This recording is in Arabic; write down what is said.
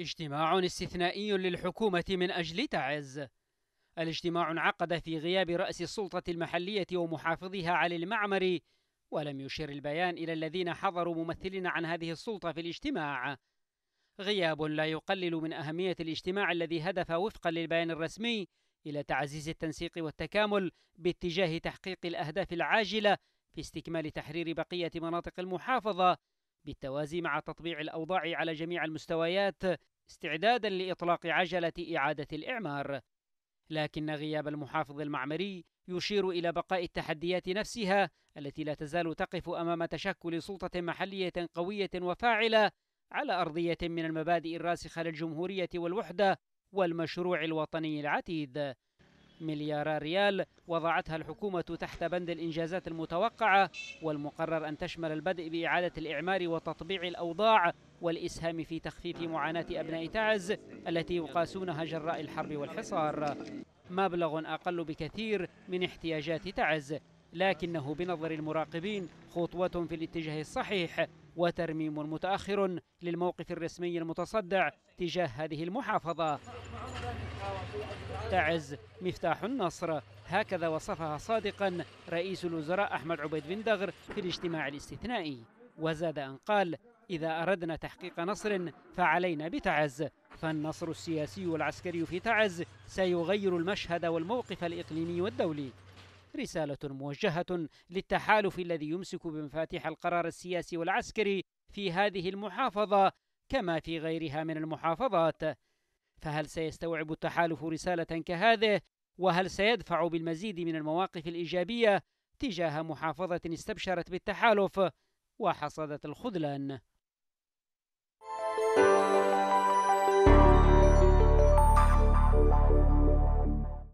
اجتماع استثنائي للحكومة من أجل تعز الاجتماع انعقد في غياب رأس السلطة المحلية ومحافظها علي المعمري ولم يشر البيان إلى الذين حضروا ممثلين عن هذه السلطة في الاجتماع غياب لا يقلل من أهمية الاجتماع الذي هدف وفقا للبيان الرسمي إلى تعزيز التنسيق والتكامل باتجاه تحقيق الأهداف العاجلة في استكمال تحرير بقية مناطق المحافظة بالتوازي مع تطبيع الأوضاع على جميع المستويات استعدادا لإطلاق عجلة إعادة الإعمار لكن غياب المحافظ المعمري يشير إلى بقاء التحديات نفسها التي لا تزال تقف أمام تشكل سلطة محلية قوية وفاعلة على أرضية من المبادئ الراسخة للجمهورية والوحدة والمشروع الوطني العتيد مليار ريال وضعتها الحكومة تحت بند الإنجازات المتوقعة والمقرر أن تشمل البدء بإعادة الإعمار وتطبيع الأوضاع والإسهام في تخفيف معاناة أبناء تعز التي يقاسونها جراء الحرب والحصار مبلغ أقل بكثير من احتياجات تعز لكنه بنظر المراقبين خطوة في الاتجاه الصحيح وترميم متأخر للموقف الرسمي المتصدع تجاه هذه المحافظة تعز مفتاح النصر هكذا وصفها صادقا رئيس الوزراء أحمد عبيد بن دغر في الاجتماع الاستثنائي وزاد أن قال إذا أردنا تحقيق نصر فعلينا بتعز فالنصر السياسي والعسكري في تعز سيغير المشهد والموقف الإقليمي والدولي رسالة موجهة للتحالف الذي يمسك بمفاتيح القرار السياسي والعسكري في هذه المحافظة كما في غيرها من المحافظات فهل سيستوعب التحالف رسالة كهذه؟ وهل سيدفع بالمزيد من المواقف الإيجابية تجاه محافظة استبشرت بالتحالف وحصدت الخذلان؟